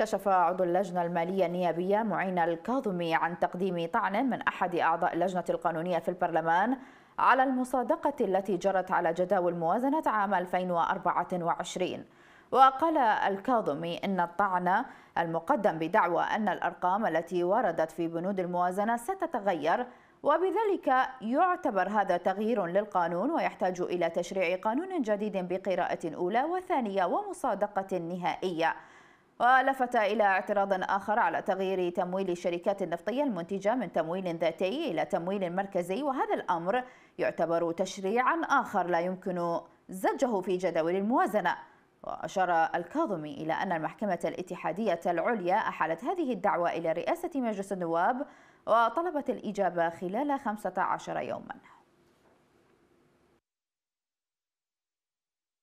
كشف عضو اللجنة المالية النيابية معين الكاظمي عن تقديم طعن من أحد أعضاء اللجنة القانونية في البرلمان على المصادقة التي جرت على جداول موازنة عام 2024 وقال الكاظمي إن الطعن المقدم بدعوى أن الأرقام التي وردت في بنود الموازنة ستتغير وبذلك يعتبر هذا تغيير للقانون ويحتاج إلى تشريع قانون جديد بقراءة أولى وثانية ومصادقة نهائية ولفت إلى اعتراض آخر على تغيير تمويل الشركات النفطية المنتجة من تمويل ذاتي إلى تمويل مركزي وهذا الأمر يعتبر تشريعا آخر لا يمكن زجه في جداول الموازنة وأشار الكاظمي إلى أن المحكمة الاتحادية العليا أحالت هذه الدعوة إلى رئاسة مجلس النواب وطلبت الإجابة خلال 15 يوماً